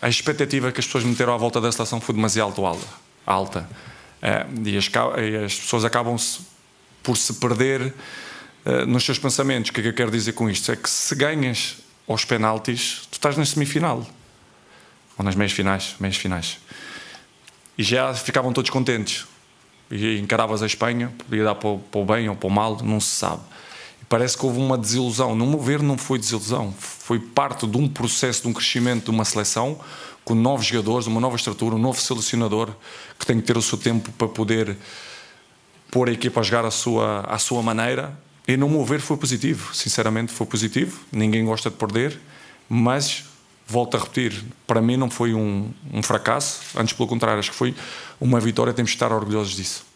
a expectativa que as pessoas meteram à volta da seleção foi demasiado alta. É, e, as, pessoas acabam por se perder é, nos seus pensamentos. O que é que eu quero dizer com isto? É que se ganhas aos penaltis, tu estás na semifinal. Ou nas meias finais, meias finais. E já ficavam todos contentes. E encaravas a Espanha, podia dar para o, bem ou para o mal, não se sabe parece que houve uma desilusão. No meu ver, não foi desilusão. Foi parte de um processo, de um crescimento de uma seleção com novos jogadores, uma nova estrutura, um novo selecionador que tem que ter o seu tempo para poder pôr a equipa a jogar à sua, à sua maneira. E no meu ver, foi positivo. Sinceramente, foi positivo. Ninguém gosta de perder, mas volto a repetir, para mim não foi um, um fracasso, antes pelo contrário, acho que foi uma vitória, temos de estar orgulhosos disso.